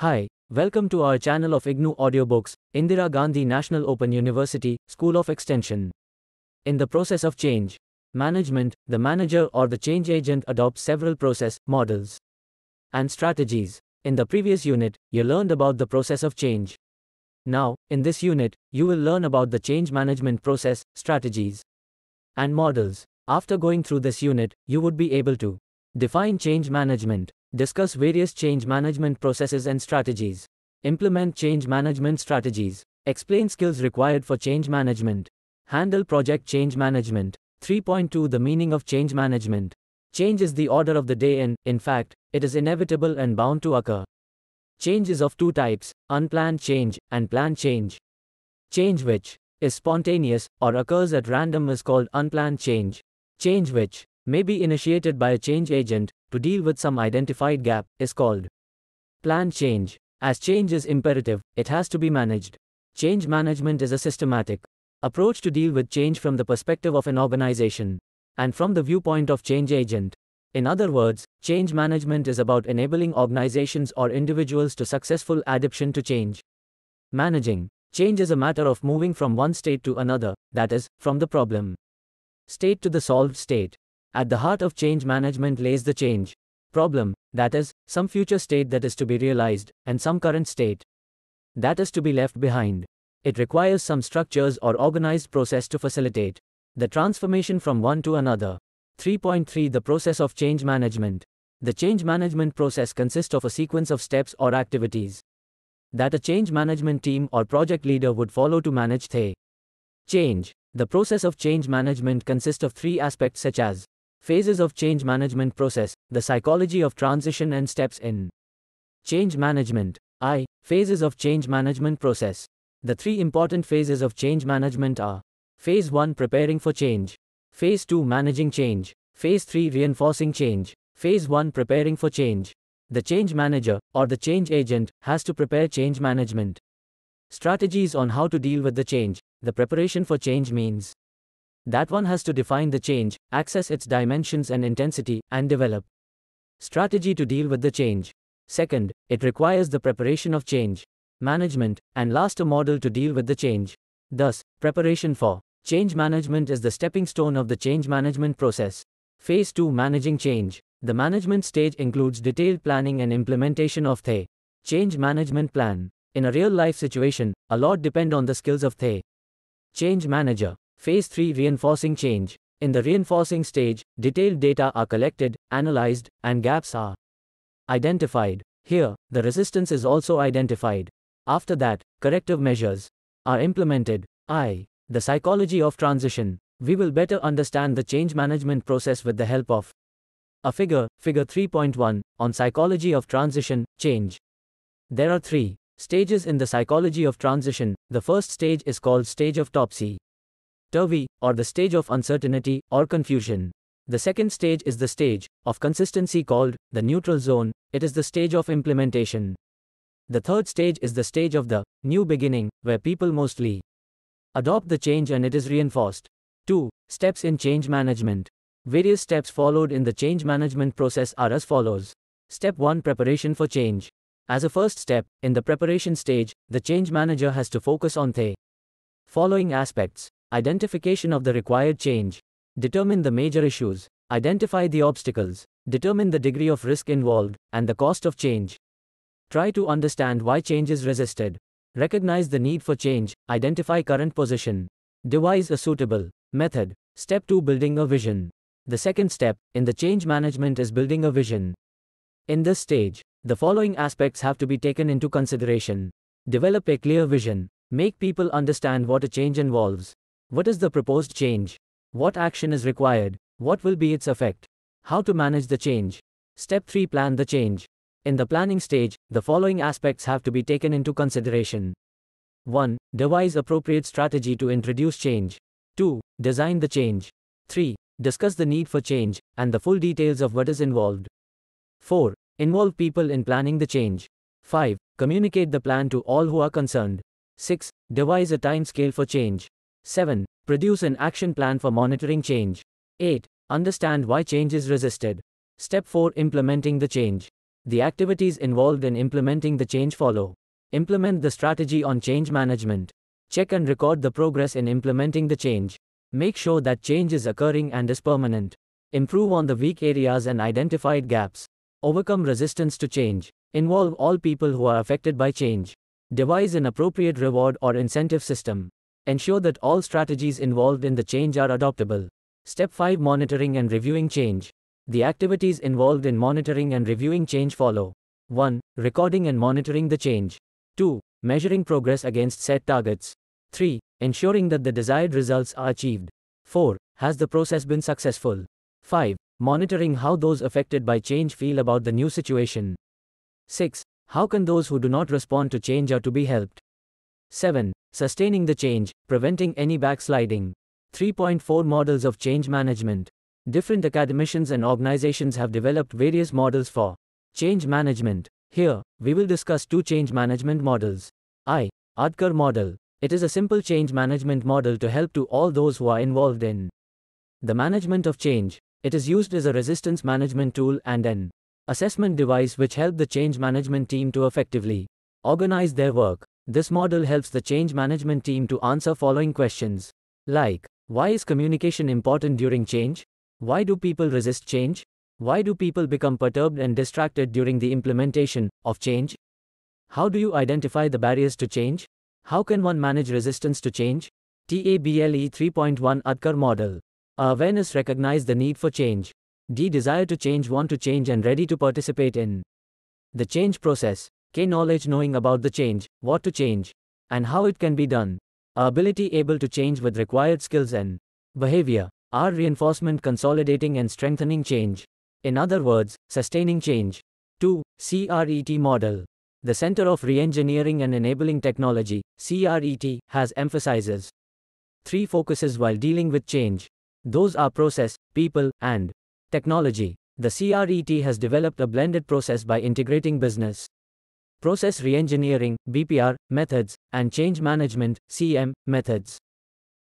Hi, welcome to our channel of IGNU Audiobooks, Indira Gandhi National Open University, School of Extension. In the process of change management, the manager or the change agent adopts several process, models, and strategies. In the previous unit, you learned about the process of change. Now, in this unit, you will learn about the change management process, strategies, and models. After going through this unit, you would be able to define change management, Discuss various change management processes and strategies. Implement change management strategies. Explain skills required for change management. Handle project change management. 3.2 The meaning of change management. Change is the order of the day and, in fact, it is inevitable and bound to occur. Change is of two types unplanned change and planned change. Change which is spontaneous or occurs at random is called unplanned change. Change which may be initiated by a change agent to deal with some identified gap, is called plan change. As change is imperative, it has to be managed. Change management is a systematic approach to deal with change from the perspective of an organization and from the viewpoint of change agent. In other words, change management is about enabling organizations or individuals to successful adoption to change. Managing change is a matter of moving from one state to another, that is, from the problem state to the solved state. At the heart of change management lays the change problem, that is, some future state that is to be realized, and some current state that is to be left behind. It requires some structures or organized process to facilitate the transformation from one to another. 3.3 The process of change management. The change management process consists of a sequence of steps or activities that a change management team or project leader would follow to manage the change. The process of change management consists of three aspects such as Phases of Change Management Process, The Psychology of Transition and Steps in Change Management. I. Phases of Change Management Process. The three important phases of change management are Phase 1 Preparing for Change, Phase 2 Managing Change, Phase 3 Reinforcing Change, Phase 1 Preparing for Change. The change manager, or the change agent, has to prepare change management strategies on how to deal with the change. The preparation for change means that one has to define the change, access its dimensions and intensity, and develop strategy to deal with the change. Second, it requires the preparation of change, management, and last a model to deal with the change. Thus, preparation for change management is the stepping stone of the change management process. Phase 2 Managing Change The management stage includes detailed planning and implementation of the change management plan. In a real life situation, a lot depend on the skills of the change manager. Phase 3 Reinforcing Change In the reinforcing stage, detailed data are collected, analyzed, and gaps are identified. Here, the resistance is also identified. After that, corrective measures are implemented. I. The psychology of transition. We will better understand the change management process with the help of a figure, figure 3.1, on psychology of transition, change. There are three stages in the psychology of transition. The first stage is called stage of topsy turvy, or the stage of uncertainty or confusion. The second stage is the stage of consistency called the neutral zone, it is the stage of implementation. The third stage is the stage of the new beginning, where people mostly adopt the change and it is reinforced. 2. Steps in change management. Various steps followed in the change management process are as follows. Step 1 Preparation for change. As a first step, in the preparation stage, the change manager has to focus on the following aspects Identification of the required change. Determine the major issues. Identify the obstacles. Determine the degree of risk involved and the cost of change. Try to understand why change is resisted. Recognize the need for change. Identify current position. Devise a suitable method. Step 2 Building a vision. The second step in the change management is building a vision. In this stage, the following aspects have to be taken into consideration. Develop a clear vision. Make people understand what a change involves. What is the proposed change? What action is required? What will be its effect? How to manage the change? Step 3 Plan the change. In the planning stage, the following aspects have to be taken into consideration. 1. Devise appropriate strategy to introduce change. 2. Design the change. 3. Discuss the need for change and the full details of what is involved. 4. Involve people in planning the change. 5. Communicate the plan to all who are concerned. 6. Devise a time scale for change. 7. Produce an action plan for monitoring change. 8. Understand why change is resisted. Step 4 Implementing the change. The activities involved in implementing the change follow. Implement the strategy on change management. Check and record the progress in implementing the change. Make sure that change is occurring and is permanent. Improve on the weak areas and identified gaps. Overcome resistance to change. Involve all people who are affected by change. Devise an appropriate reward or incentive system. Ensure that all strategies involved in the change are adoptable. Step 5 Monitoring and Reviewing Change. The activities involved in monitoring and reviewing change follow 1. Recording and monitoring the change. 2. Measuring progress against set targets. 3. Ensuring that the desired results are achieved. 4. Has the process been successful? 5. Monitoring how those affected by change feel about the new situation. 6. How can those who do not respond to change are to be helped? 7 sustaining the change, preventing any backsliding. 3.4 Models of Change Management Different academicians and organizations have developed various models for change management. Here, we will discuss two change management models. I. Adkar model. It is a simple change management model to help to all those who are involved in the management of change. It is used as a resistance management tool and an assessment device which help the change management team to effectively organize their work. This model helps the change management team to answer following questions like Why is communication important during change? Why do people resist change? Why do people become perturbed and distracted during the implementation of change? How do you identify the barriers to change? How can one manage resistance to change? TABLE 3.1 Adkar model. Awareness recognize the need for change. D desire to change, want to change, and ready to participate in the change process. K knowledge knowing about the change, what to change, and how it can be done. Ability able to change with required skills and behavior. R reinforcement consolidating and strengthening change. In other words, sustaining change. 2. CRET model. The Center of Reengineering and Enabling Technology, CRET, has emphasizes three focuses while dealing with change. Those are process, people, and technology. The CRET has developed a blended process by integrating business process reengineering (BPR) methods, and change management (CM) methods.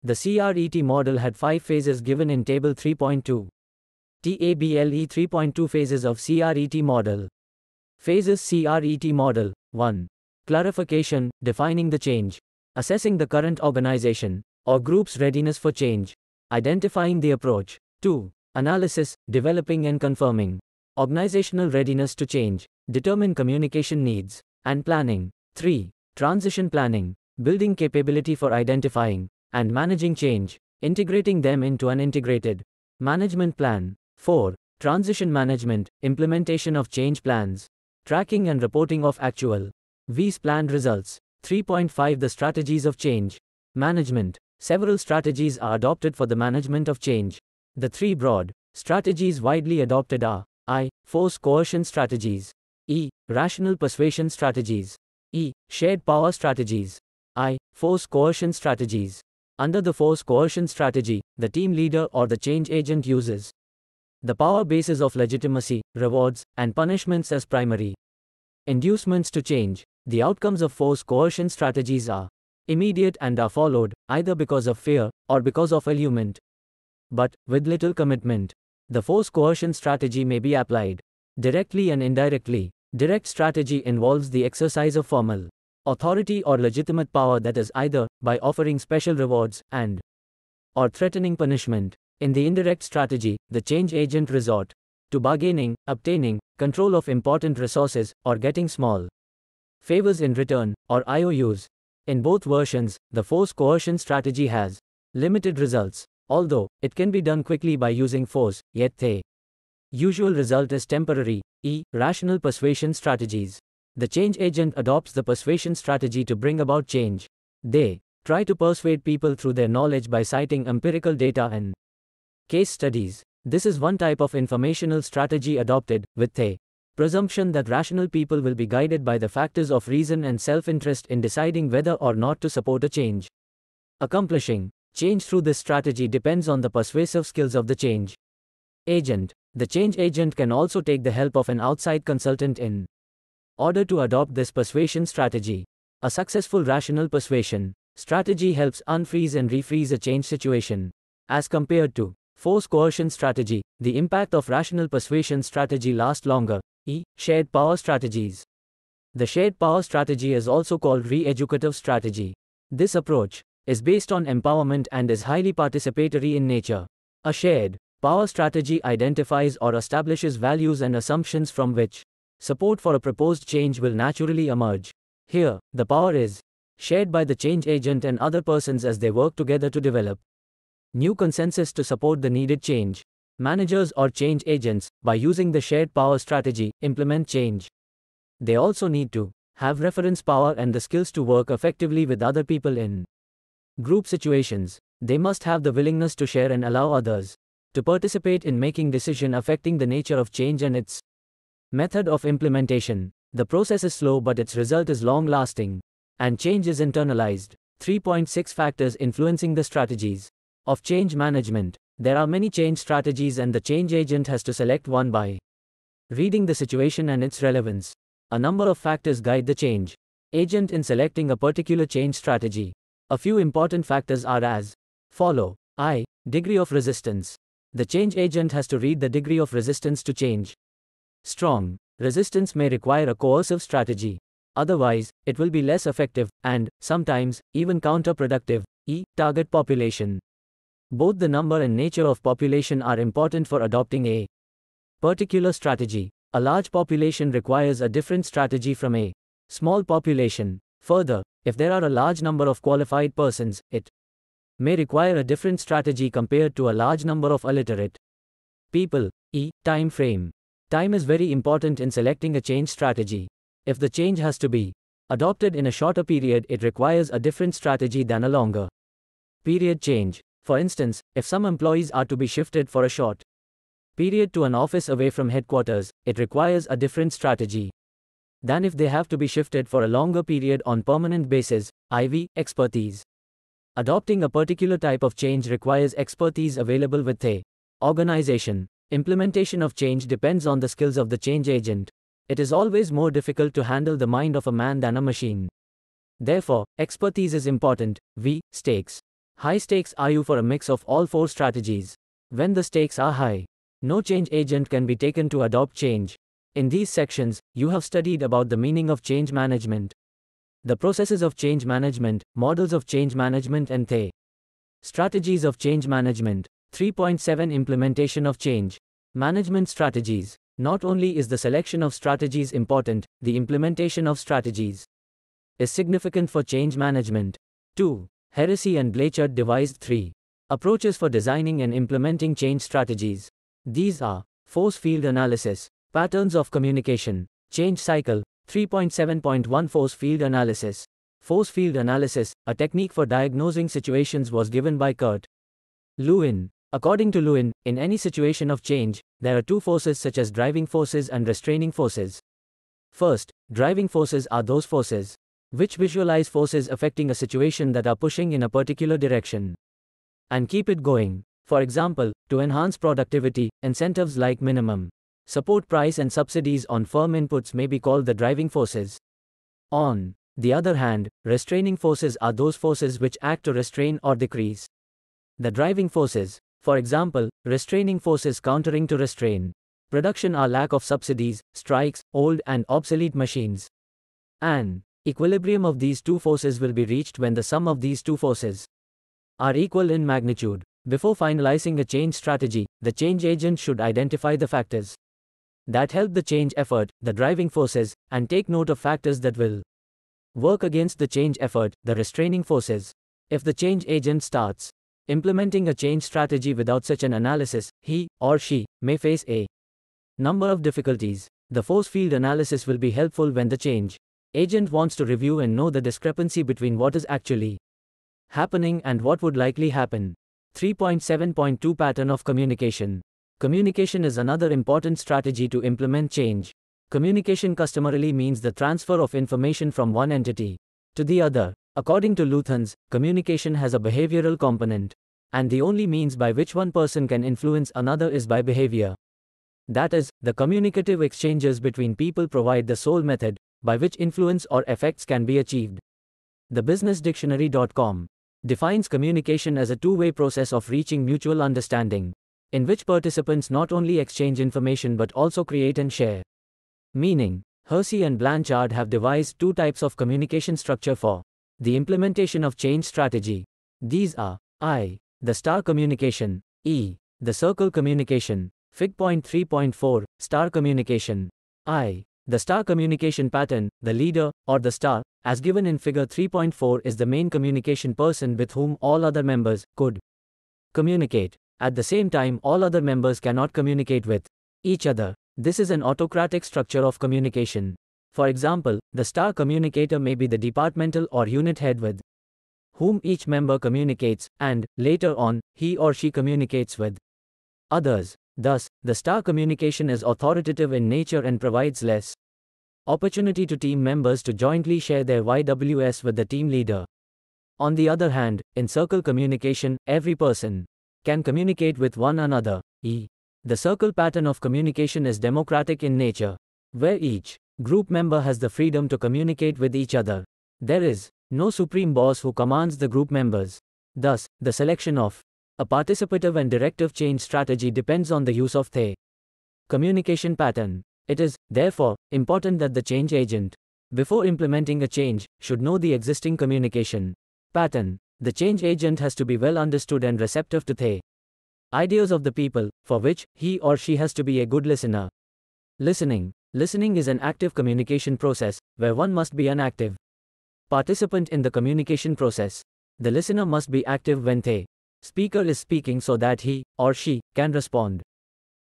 The CRET model had five phases given in Table 3.2. TABLE 3.2 phases of CRET model. Phases CRET model 1. Clarification, defining the change. Assessing the current organization or group's readiness for change. Identifying the approach. 2. Analysis, developing and confirming organizational readiness to change, determine communication needs, and planning. 3. Transition planning, building capability for identifying and managing change, integrating them into an integrated management plan. 4. Transition management, implementation of change plans, tracking and reporting of actual V's planned results. 3.5 The strategies of change management. Several strategies are adopted for the management of change. The three broad strategies widely adopted are I. Force coercion strategies. E. Rational persuasion strategies. E. Shared power strategies. I. Force coercion strategies. Under the force coercion strategy, the team leader or the change agent uses the power bases of legitimacy, rewards, and punishments as primary inducements to change. The outcomes of force coercion strategies are immediate and are followed either because of fear or because of allurement, but with little commitment. The force coercion strategy may be applied directly and indirectly. Direct strategy involves the exercise of formal authority or legitimate power that is either by offering special rewards and or threatening punishment. In the indirect strategy, the change agent resort to bargaining, obtaining control of important resources or getting small favors in return or IOUs. In both versions, the force coercion strategy has limited results. Although, it can be done quickly by using force, yet the usual result is temporary, e. Rational persuasion strategies. The change agent adopts the persuasion strategy to bring about change. They try to persuade people through their knowledge by citing empirical data and case studies. This is one type of informational strategy adopted, with the presumption that rational people will be guided by the factors of reason and self interest in deciding whether or not to support a change. Accomplishing Change through this strategy depends on the persuasive skills of the change agent. The change agent can also take the help of an outside consultant in order to adopt this persuasion strategy. A successful rational persuasion strategy helps unfreeze and refreeze a change situation. As compared to force coercion strategy, the impact of rational persuasion strategy lasts longer. E. Shared power strategies. The shared power strategy is also called re-educative strategy. This approach is based on empowerment and is highly participatory in nature. A shared power strategy identifies or establishes values and assumptions from which support for a proposed change will naturally emerge. Here, the power is shared by the change agent and other persons as they work together to develop new consensus to support the needed change. Managers or change agents, by using the shared power strategy, implement change. They also need to have reference power and the skills to work effectively with other people in Group situations. They must have the willingness to share and allow others to participate in making decision affecting the nature of change and its method of implementation. The process is slow but its result is long lasting and change is internalized. 3.6 Factors influencing the strategies of change management. There are many change strategies and the change agent has to select one by reading the situation and its relevance. A number of factors guide the change agent in selecting a particular change strategy. A few important factors are as follow. I. Degree of resistance. The change agent has to read the degree of resistance to change. Strong. Resistance may require a coercive strategy. Otherwise, it will be less effective, and, sometimes, even counterproductive. E. Target population. Both the number and nature of population are important for adopting a particular strategy. A large population requires a different strategy from a small population. Further, if there are a large number of qualified persons, it may require a different strategy compared to a large number of illiterate people. E. Time frame. Time is very important in selecting a change strategy. If the change has to be adopted in a shorter period, it requires a different strategy than a longer period change. For instance, if some employees are to be shifted for a short period to an office away from headquarters, it requires a different strategy than if they have to be shifted for a longer period on permanent basis, IV, expertise. Adopting a particular type of change requires expertise available with the organization. Implementation of change depends on the skills of the change agent. It is always more difficult to handle the mind of a man than a machine. Therefore, expertise is important. V. Stakes. High stakes are you for a mix of all four strategies. When the stakes are high, no change agent can be taken to adopt change. In these sections, you have studied about the meaning of change management, the processes of change management, models of change management and the strategies of change management. 3.7 Implementation of change management strategies. Not only is the selection of strategies important, the implementation of strategies is significant for change management. 2. Heresy and Blanchard devised three approaches for designing and implementing change strategies. These are force field analysis, Patterns of Communication, Change Cycle, 3.7.1 Force Field Analysis. Force field analysis, a technique for diagnosing situations, was given by Kurt Lewin. According to Lewin, in any situation of change, there are two forces such as driving forces and restraining forces. First, driving forces are those forces which visualize forces affecting a situation that are pushing in a particular direction and keep it going. For example, to enhance productivity, incentives like minimum Support price and subsidies on firm inputs may be called the driving forces. On the other hand, restraining forces are those forces which act to restrain or decrease. The driving forces, for example, restraining forces countering to restrain production are lack of subsidies, strikes, old and obsolete machines. An equilibrium of these two forces will be reached when the sum of these two forces are equal in magnitude. Before finalizing a change strategy, the change agent should identify the factors that help the change effort, the driving forces, and take note of factors that will work against the change effort, the restraining forces. If the change agent starts implementing a change strategy without such an analysis, he or she may face a number of difficulties. The force field analysis will be helpful when the change agent wants to review and know the discrepancy between what is actually happening and what would likely happen. 3.7.2 Pattern of Communication Communication is another important strategy to implement change. Communication customarily means the transfer of information from one entity to the other. According to Luthans, communication has a behavioral component, and the only means by which one person can influence another is by behavior. That is, the communicative exchanges between people provide the sole method by which influence or effects can be achieved. TheBusinessDictionary.com defines communication as a two way process of reaching mutual understanding in which participants not only exchange information but also create and share. Meaning, Hersey and Blanchard have devised two types of communication structure for the implementation of change strategy. These are I, the star communication, E, the circle communication, Fig point 3.4, star communication, I, the star communication pattern, the leader, or the star, as given in figure 3.4 is the main communication person with whom all other members could communicate. At the same time, all other members cannot communicate with each other. This is an autocratic structure of communication. For example, the star communicator may be the departmental or unit head with whom each member communicates, and, later on, he or she communicates with others. Thus, the star communication is authoritative in nature and provides less opportunity to team members to jointly share their YWS with the team leader. On the other hand, in circle communication, every person can communicate with one another. E. The circle pattern of communication is democratic in nature, where each group member has the freedom to communicate with each other. There is no supreme boss who commands the group members. Thus, the selection of a participative and directive change strategy depends on the use of the communication pattern. It is, therefore, important that the change agent, before implementing a change, should know the existing communication pattern. The change agent has to be well understood and receptive to the ideas of the people, for which he or she has to be a good listener. Listening. Listening is an active communication process, where one must be an active participant in the communication process. The listener must be active when the speaker is speaking so that he or she can respond.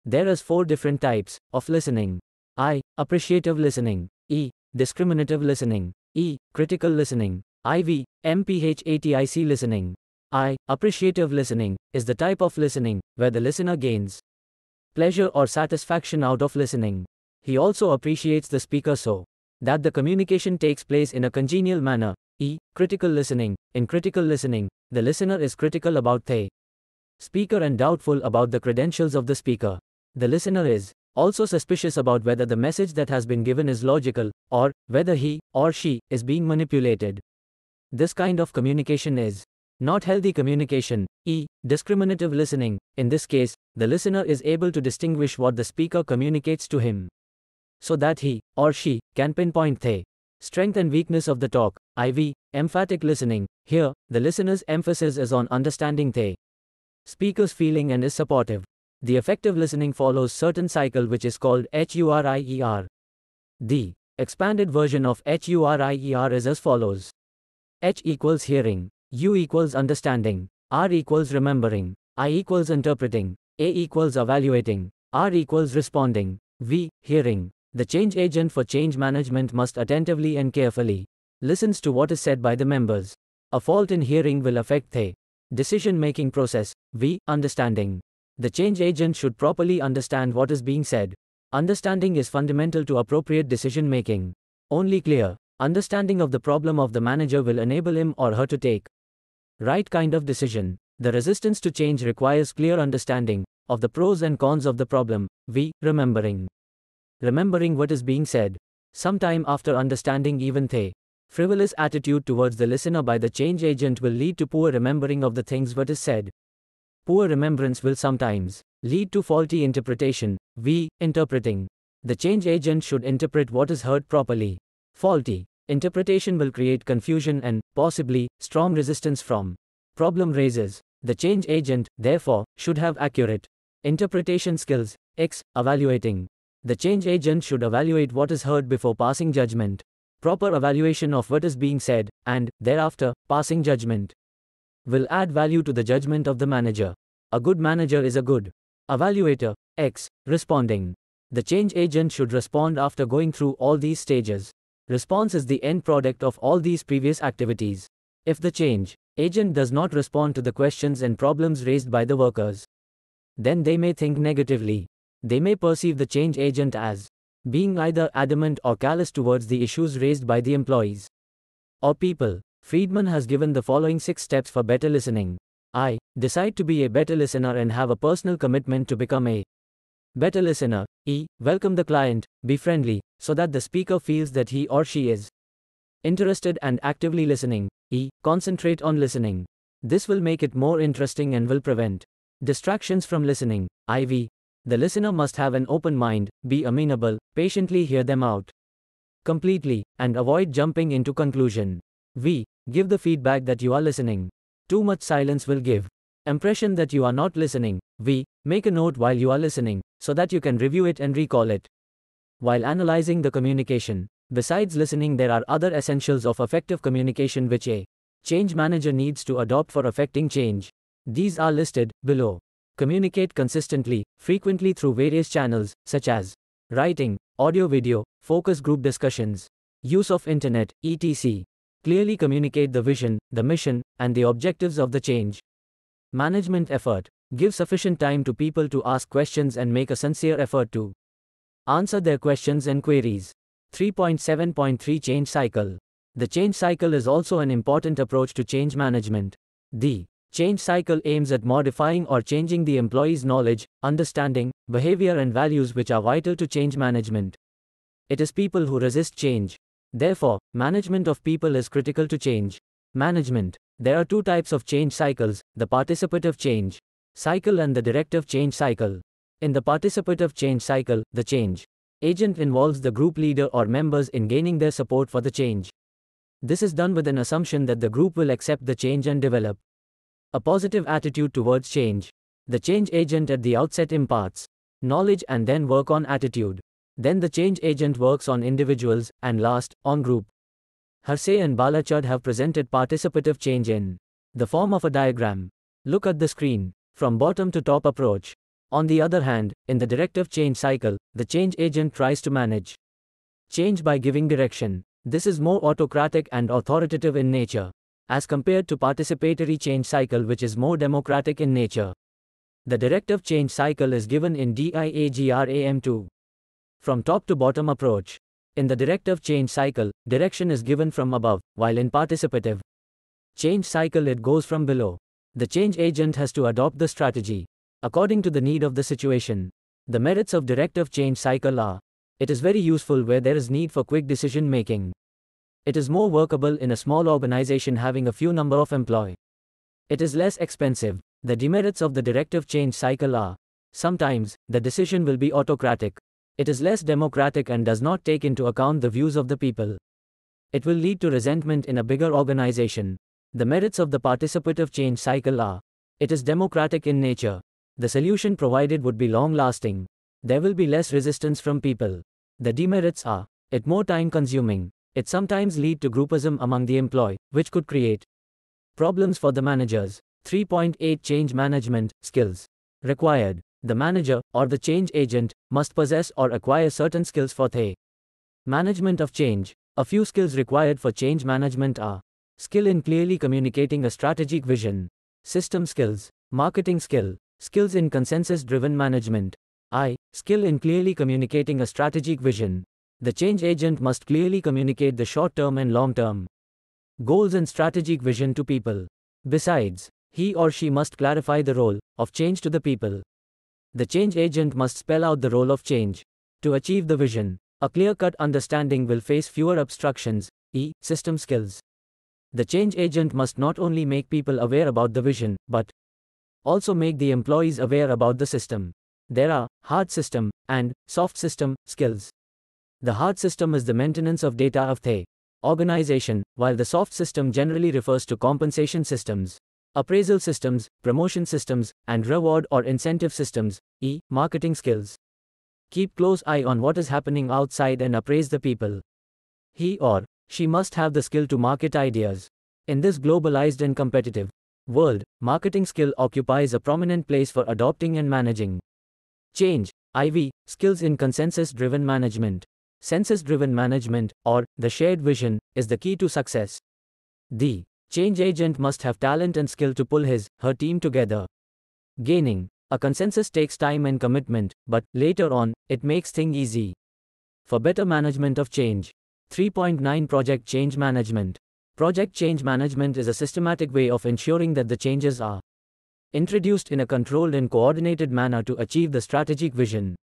There is four different types of listening. I. Appreciative listening. E. Discriminative listening. E. Critical listening. IV, mph listening. I, appreciative listening, is the type of listening where the listener gains pleasure or satisfaction out of listening. He also appreciates the speaker so that the communication takes place in a congenial manner. E. Critical listening. In critical listening, the listener is critical about the speaker and doubtful about the credentials of the speaker. The listener is also suspicious about whether the message that has been given is logical, or whether he or she is being manipulated. This kind of communication is not healthy communication, e. discriminative listening. In this case, the listener is able to distinguish what the speaker communicates to him so that he or she can pinpoint the strength and weakness of the talk. IV, emphatic listening. Here, the listener's emphasis is on understanding the speaker's feeling and is supportive. The effective listening follows certain cycle which is called HURIER. The expanded version of HURIER is as follows. H equals hearing, U equals understanding, R equals remembering, I equals interpreting, A equals evaluating, R equals responding, V, hearing. The change agent for change management must attentively and carefully listens to what is said by the members. A fault in hearing will affect the decision making process, V, understanding. The change agent should properly understand what is being said. Understanding is fundamental to appropriate decision making. Only clear, Understanding of the problem of the manager will enable him or her to take right kind of decision. The resistance to change requires clear understanding of the pros and cons of the problem, v. remembering. Remembering what is being said. Sometime after understanding even the frivolous attitude towards the listener by the change agent will lead to poor remembering of the things what is said. Poor remembrance will sometimes lead to faulty interpretation, v. interpreting. The change agent should interpret what is heard properly faulty interpretation will create confusion and, possibly, strong resistance from problem raises The change agent, therefore, should have accurate interpretation skills. X. Evaluating. The change agent should evaluate what is heard before passing judgment. Proper evaluation of what is being said, and, thereafter, passing judgment will add value to the judgment of the manager. A good manager is a good evaluator. X. Responding. The change agent should respond after going through all these stages. Response is the end product of all these previous activities. If the change agent does not respond to the questions and problems raised by the workers, then they may think negatively. They may perceive the change agent as being either adamant or callous towards the issues raised by the employees or people. Friedman has given the following six steps for better listening. I. Decide to be a better listener and have a personal commitment to become a Better listener. E. Welcome the client, be friendly, so that the speaker feels that he or she is interested and actively listening. E. Concentrate on listening. This will make it more interesting and will prevent distractions from listening. IV. The listener must have an open mind, be amenable, patiently hear them out completely, and avoid jumping into conclusion. V. Give the feedback that you are listening. Too much silence will give impression that you are not listening, v. Make a note while you are listening, so that you can review it and recall it. While analyzing the communication, besides listening, there are other essentials of effective communication which a change manager needs to adopt for affecting change. These are listed below. Communicate consistently, frequently through various channels, such as writing, audio video, focus group discussions, use of internet, etc. Clearly communicate the vision, the mission, and the objectives of the change. Management effort. Give sufficient time to people to ask questions and make a sincere effort to answer their questions and queries. 3.7.3 Change Cycle. The change cycle is also an important approach to change management. The change cycle aims at modifying or changing the employee's knowledge, understanding, behavior, and values which are vital to change management. It is people who resist change. Therefore, management of people is critical to change. Management. There are two types of change cycles the participative change cycle and the directive change cycle. In the participative change cycle, the change agent involves the group leader or members in gaining their support for the change. This is done with an assumption that the group will accept the change and develop a positive attitude towards change. The change agent at the outset imparts knowledge and then work on attitude. Then the change agent works on individuals and last, on group. Hersey and Balachad have presented participative change in the form of a diagram. Look at the screen, from bottom to top approach. On the other hand, in the directive change cycle, the change agent tries to manage change by giving direction. This is more autocratic and authoritative in nature, as compared to participatory change cycle which is more democratic in nature. The directive change cycle is given in DIAGRAM2. From top to bottom approach. In the directive change cycle, direction is given from above, while in participative, change cycle it goes from below. The change agent has to adopt the strategy according to the need of the situation. The merits of directive change cycle are it is very useful where there is need for quick decision making. It is more workable in a small organization having a few number of employee. It is less expensive. The demerits of the directive change cycle are sometimes the decision will be autocratic. It is less democratic and does not take into account the views of the people. It will lead to resentment in a bigger organization. The merits of the participative change cycle are it is democratic in nature. The solution provided would be long lasting. There will be less resistance from people. The demerits are it more time consuming. It sometimes lead to groupism among the employee, which could create problems for the managers. 3.8 Change management skills required. The manager or the change agent must possess or acquire certain skills for the management of change. A few skills required for change management are Skill in clearly communicating a strategic vision. System skills. Marketing skill. Skills in consensus driven management. I. Skill in clearly communicating a strategic vision. The change agent must clearly communicate the short term and long term goals and strategic vision to people. Besides, he or she must clarify the role of change to the people. The change agent must spell out the role of change. To achieve the vision, a clear cut understanding will face fewer obstructions. E. System skills. The change agent must not only make people aware about the vision, but also make the employees aware about the system. There are hard system and soft system skills. The hard system is the maintenance of data of the organization, while the soft system generally refers to compensation systems, appraisal systems, promotion systems, and reward or incentive systems, e. marketing skills. Keep close eye on what is happening outside and appraise the people he or she must have the skill to market ideas. In this globalized and competitive world, marketing skill occupies a prominent place for adopting and managing change. IV Skills in consensus driven management. Census driven management, or the shared vision, is the key to success. The change agent must have talent and skill to pull his, her team together. Gaining a consensus takes time and commitment, but later on, it makes things easy. For better management of change, 3.9 Project Change Management Project change management is a systematic way of ensuring that the changes are introduced in a controlled and coordinated manner to achieve the strategic vision.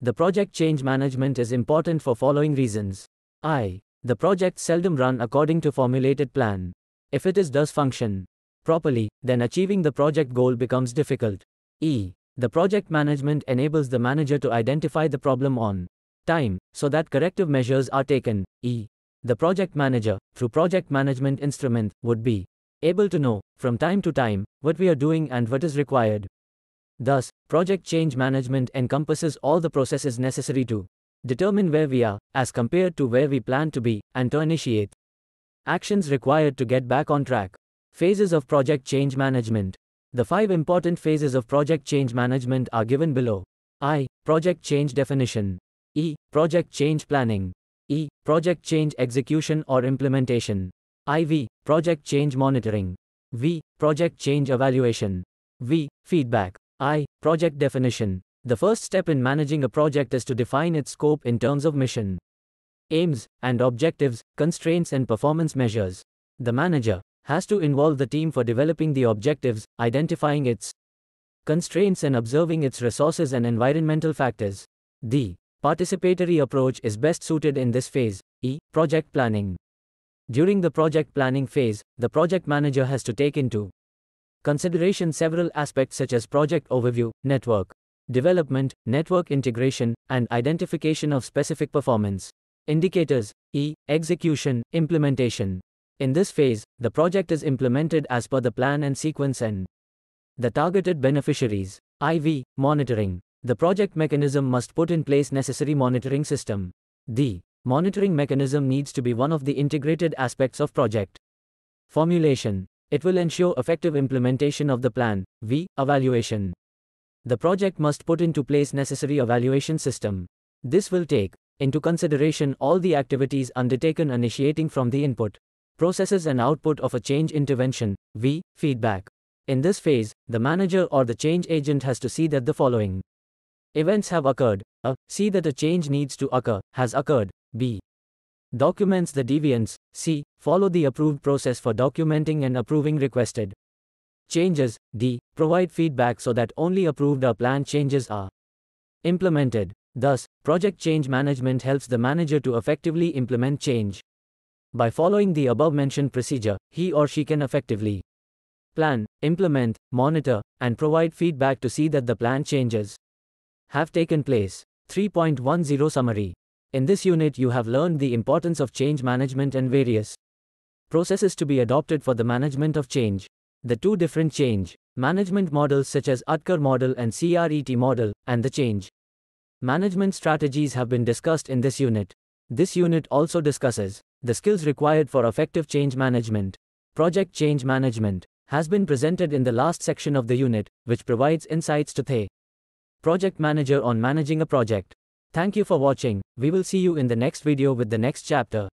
The project change management is important for following reasons. I. The projects seldom run according to formulated plan. If it is does function properly, then achieving the project goal becomes difficult. E. The project management enables the manager to identify the problem on time, so that corrective measures are taken, e. The project manager, through project management instrument, would be able to know, from time to time, what we are doing and what is required. Thus, project change management encompasses all the processes necessary to determine where we are, as compared to where we plan to be, and to initiate actions required to get back on track. Phases of project change management. The five important phases of project change management are given below. I. Project change definition. E. Project change planning. E. Project change execution or implementation. IV. Project change monitoring. V. Project change evaluation. V. Feedback. I. Project definition. The first step in managing a project is to define its scope in terms of mission, aims, and objectives, constraints, and performance measures. The manager has to involve the team for developing the objectives, identifying its constraints, and observing its resources and environmental factors. The Participatory approach is best suited in this phase, e. Project planning. During the project planning phase, the project manager has to take into consideration several aspects such as project overview, network development, network integration, and identification of specific performance indicators, e. Execution, implementation. In this phase, the project is implemented as per the plan and sequence and the targeted beneficiaries, IV, monitoring. The project mechanism must put in place necessary monitoring system. The monitoring mechanism needs to be one of the integrated aspects of project formulation. It will ensure effective implementation of the plan. V. Evaluation. The project must put into place necessary evaluation system. This will take into consideration all the activities undertaken initiating from the input, processes and output of a change intervention, V. Feedback. In this phase, the manager or the change agent has to see that the following Events have occurred. A. See that a change needs to occur, has occurred. B. Documents the deviance. C. Follow the approved process for documenting and approving requested changes. D. Provide feedback so that only approved or planned changes are implemented. Thus, project change management helps the manager to effectively implement change. By following the above mentioned procedure, he or she can effectively plan, implement, monitor, and provide feedback to see that the plan changes have taken place. 3.10 Summary In this unit you have learned the importance of change management and various processes to be adopted for the management of change. The two different change management models such as Utker model and CRET model, and the change management strategies have been discussed in this unit. This unit also discusses the skills required for effective change management. Project change management has been presented in the last section of the unit, which provides insights to the Project Manager on managing a project. Thank you for watching, we will see you in the next video with the next chapter.